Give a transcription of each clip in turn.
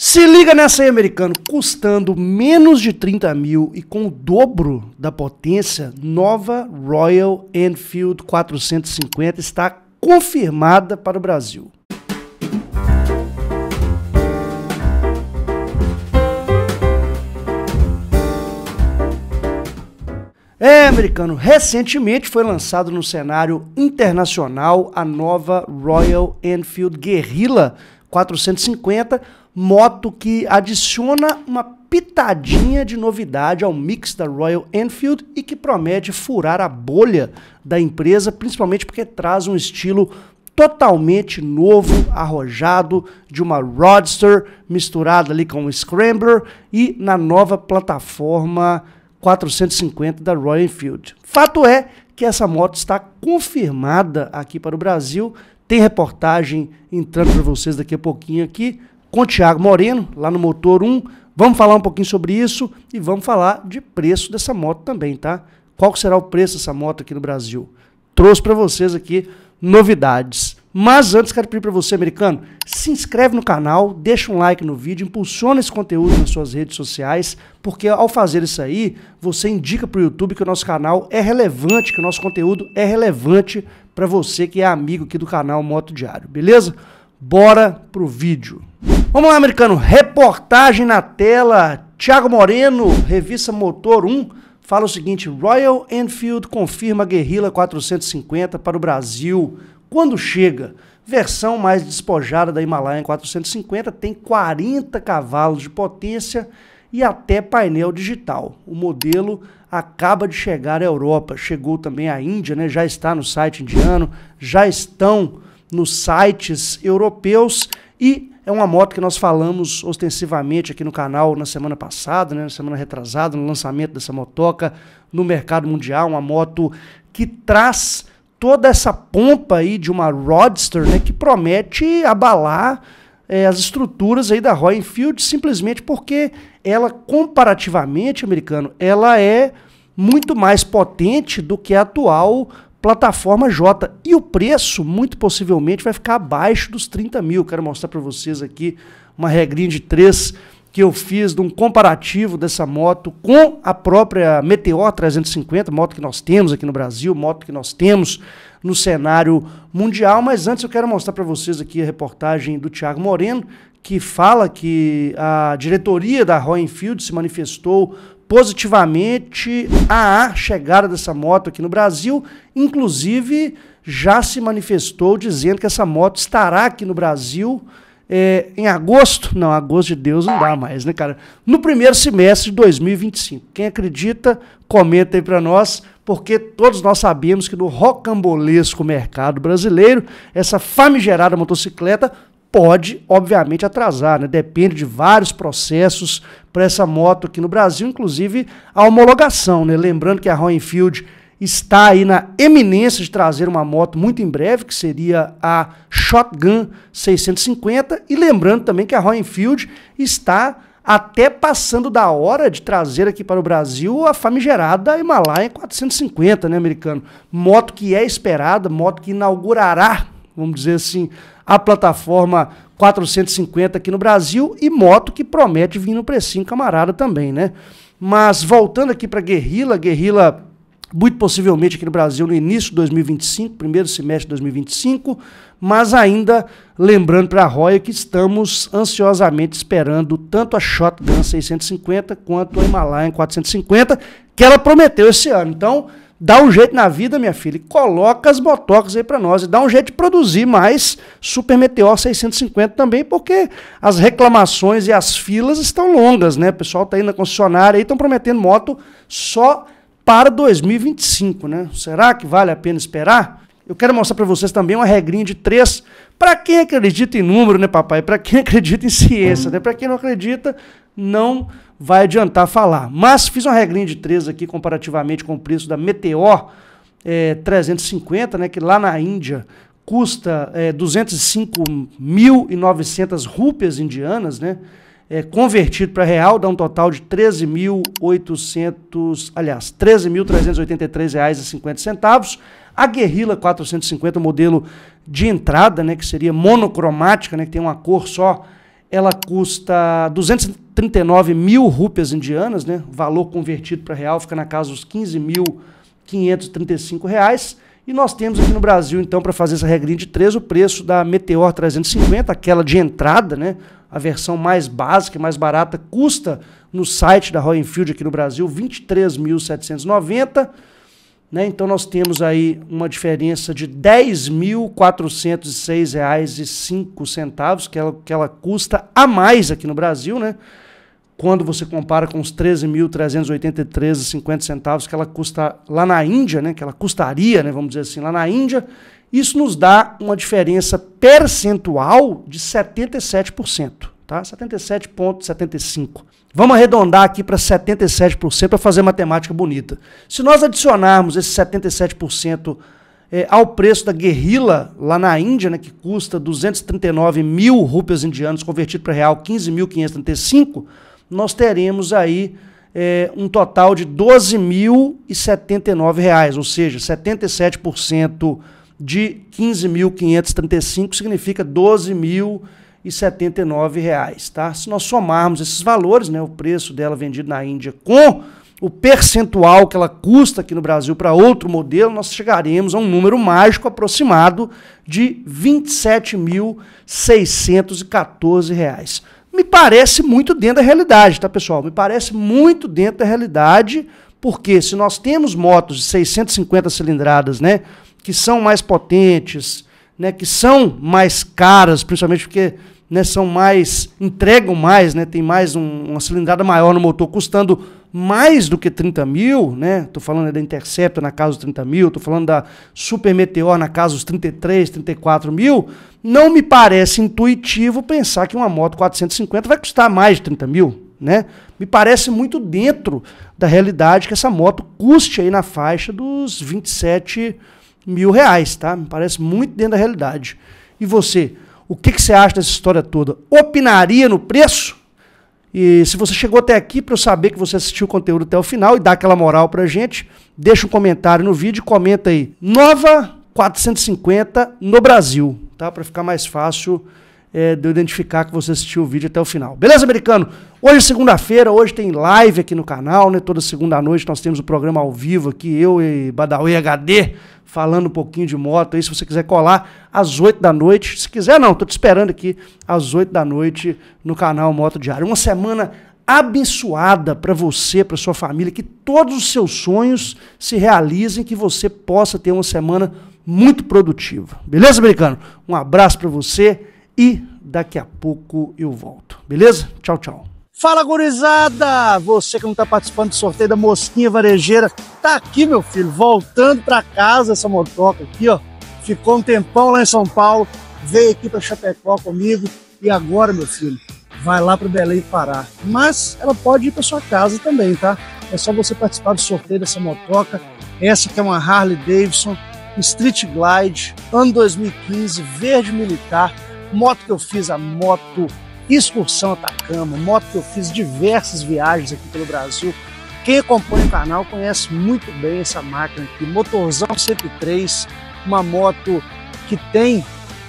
Se liga nessa aí, americano. Custando menos de 30 mil e com o dobro da potência, nova Royal Enfield 450 está confirmada para o Brasil. É, americano, recentemente foi lançado no cenário internacional a nova Royal Enfield Guerrilla 450 moto que adiciona uma pitadinha de novidade ao mix da Royal Enfield e que promete furar a bolha da empresa, principalmente porque traz um estilo totalmente novo, arrojado, de uma Roadster misturada ali com um Scrambler e na nova plataforma 450 da Royal Enfield. Fato é que essa moto está confirmada aqui para o Brasil. Tem reportagem entrando para vocês daqui a pouquinho aqui, com o Thiago Moreno, lá no Motor 1. Vamos falar um pouquinho sobre isso e vamos falar de preço dessa moto também, tá? Qual será o preço dessa moto aqui no Brasil? Trouxe para vocês aqui novidades. Mas antes, quero pedir para você, americano, se inscreve no canal, deixa um like no vídeo, impulsiona esse conteúdo nas suas redes sociais, porque ao fazer isso aí, você indica para o YouTube que o nosso canal é relevante, que o nosso conteúdo é relevante para você que é amigo aqui do canal Moto Diário, beleza? Bora pro vídeo. Vamos lá, americano. Reportagem na tela. Tiago Moreno, revista Motor 1, fala o seguinte: Royal Enfield confirma Guerrilla 450 para o Brasil. Quando chega? Versão mais despojada da Himalaia 450 tem 40 cavalos de potência e até painel digital. O modelo acaba de chegar à Europa, chegou também à Índia, né? já está no site indiano, já estão nos sites europeus e é uma moto que nós falamos ostensivamente aqui no canal na semana passada, né, na semana retrasada, no lançamento dessa motoca no mercado mundial, uma moto que traz toda essa pompa aí de uma Roadster, né, que promete abalar é, as estruturas aí da Royal Enfield simplesmente porque ela comparativamente americano, ela é muito mais potente do que a atual plataforma J. E o preço, muito possivelmente, vai ficar abaixo dos 30 mil. Quero mostrar para vocês aqui uma regrinha de três que eu fiz de um comparativo dessa moto com a própria Meteor 350, moto que nós temos aqui no Brasil, moto que nós temos no cenário mundial. Mas antes eu quero mostrar para vocês aqui a reportagem do Tiago Moreno, que fala que a diretoria da Royal Enfield se manifestou positivamente a chegada dessa moto aqui no Brasil, inclusive já se manifestou dizendo que essa moto estará aqui no Brasil é, em agosto. Não, agosto de Deus não dá mais, né, cara? No primeiro semestre de 2025. Quem acredita, comenta aí para nós, porque todos nós sabemos que no rocambolesco mercado brasileiro, essa famigerada motocicleta pode, obviamente, atrasar, né? Depende de vários processos para essa moto aqui no Brasil, inclusive a homologação, né? Lembrando que a Roenfield está aí na eminência de trazer uma moto muito em breve, que seria a Shotgun 650, e lembrando também que a Roenfield está até passando da hora de trazer aqui para o Brasil a famigerada Himalaia 450, né, americano? Moto que é esperada, moto que inaugurará vamos dizer assim, a plataforma 450 aqui no Brasil e moto que promete vir no precinho camarada também, né? Mas voltando aqui para Guerrilla, Guerrilla muito possivelmente aqui no Brasil no início de 2025, primeiro semestre de 2025, mas ainda lembrando para a Roya que estamos ansiosamente esperando tanto a Shotgun 650 quanto a Himalayan 450, que ela prometeu esse ano. Então, Dá um jeito na vida, minha filha, e coloca as botox aí para nós. E dá um jeito de produzir mais Super Meteor 650 também, porque as reclamações e as filas estão longas, né? O pessoal tá aí na concessionária e estão prometendo moto só para 2025, né? Será que vale a pena esperar? Eu quero mostrar para vocês também uma regrinha de três para quem acredita em número, né, papai? Para quem acredita em ciência, né? Para quem não acredita, não vai adiantar falar. Mas fiz uma regrinha de três aqui comparativamente com o preço da Meteor é, 350, né, que lá na Índia custa é, 205.900 rúpias indianas, né? É, convertido para real, dá um total de 13.800, aliás, R$ 13.383,50. A Guerrilla 450, modelo de entrada, né, que seria monocromática, né, que tem uma cor só, ela custa 200 39 mil rúpias indianas, né? O valor convertido para real fica na casa dos 15.535 reais. E nós temos aqui no Brasil, então, para fazer essa regrinha de 3, o preço da Meteor 350, aquela de entrada, né? A versão mais básica, mais barata, custa no site da Royal Enfield aqui no Brasil 23.790. Né? Então nós temos aí uma diferença de R$ 10.406,05, que ela, que ela custa a mais aqui no Brasil, né? quando você compara com os 13.383,50 centavos que ela custa lá na Índia, né, que ela custaria, né, vamos dizer assim, lá na Índia, isso nos dá uma diferença percentual de 77%, tá? 77.75. Vamos arredondar aqui para 77% para fazer matemática bonita. Se nós adicionarmos esse 77% é, eh, ao preço da guerrilla lá na Índia, né, que custa 239 mil rupias indianos, convertido para real 15.535, nós teremos aí é, um total de R$ 12.079, ou seja, 77% de 15.535 significa R$ 12.079, tá? Se nós somarmos esses valores, né, o preço dela vendido na Índia com o percentual que ela custa aqui no Brasil para outro modelo, nós chegaremos a um número mágico aproximado de R$ 27.614 me parece muito dentro da realidade, tá, pessoal? Me parece muito dentro da realidade, porque se nós temos motos de 650 cilindradas, né, que são mais potentes, né, que são mais caras, principalmente porque né, são mais entregam mais, né, tem mais um, uma cilindrada maior no motor, custando mais do que 30 mil, né? Estou falando da Interceptor na casa dos 30 mil, estou falando da Super Meteor na casa dos 33, 34 mil. Não me parece intuitivo pensar que uma moto 450 vai custar mais de 30 mil, né? Me parece muito dentro da realidade que essa moto custe aí na faixa dos 27 mil reais, tá? Me parece muito dentro da realidade. E você, o que, que você acha dessa história toda? Opinaria no preço? E se você chegou até aqui, para eu saber que você assistiu o conteúdo até o final e dá aquela moral pra gente, deixa um comentário no vídeo, comenta aí. Nova 450 no Brasil, tá? Para ficar mais fácil é, de eu identificar que você assistiu o vídeo até o final. Beleza, americano? Hoje é segunda-feira, hoje tem live aqui no canal, né? Toda segunda noite nós temos o programa ao vivo aqui, eu e Badawi HD, falando um pouquinho de moto aí, se você quiser colar, às 8 da noite. Se quiser, não, tô te esperando aqui às 8 da noite no canal Moto Diário. Uma semana abençoada para você, para sua família, que todos os seus sonhos se realizem, que você possa ter uma semana muito produtiva. Beleza, americano? Um abraço para você e daqui a pouco eu volto. Beleza? Tchau, tchau. Fala gurizada! Você que não está participando do sorteio da mosquinha varejeira, tá aqui meu filho, voltando para casa essa motoca aqui, ó. Ficou um tempão lá em São Paulo, veio aqui para Chapecó comigo e agora, meu filho, vai lá para Belém parar. Mas ela pode ir para sua casa também, tá? É só você participar do sorteio dessa motoca. Essa que é uma Harley Davidson Street Glide, ano 2015, verde militar, moto que eu fiz a moto excursão Atacama, moto que eu fiz diversas viagens aqui pelo Brasil. Quem acompanha o canal conhece muito bem essa máquina aqui, motorzão 103, uma moto que tem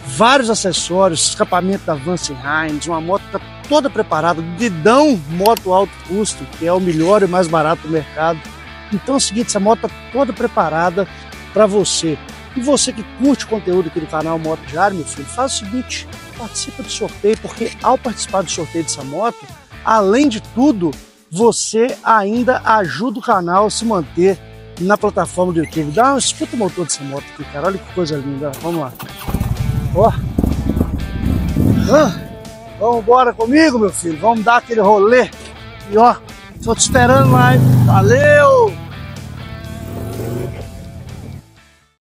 vários acessórios, escapamento da Vance Hines, uma moto que tá toda preparada, dedão moto alto custo, que é o melhor e mais barato do mercado. Então é o seguinte, essa moto tá toda preparada para você. E você que curte o conteúdo aqui do canal Moto Diário, meu filho, faz o seguinte, participa do sorteio, porque ao participar do sorteio dessa moto, além de tudo, você ainda ajuda o canal a se manter na plataforma do YouTube. Dá uma escuta o motor dessa moto aqui, cara. Olha que coisa linda. Vamos lá. Ó. Vamos embora comigo, meu filho. Vamos dar aquele rolê. E ó, tô te esperando lá, hein? Valeu!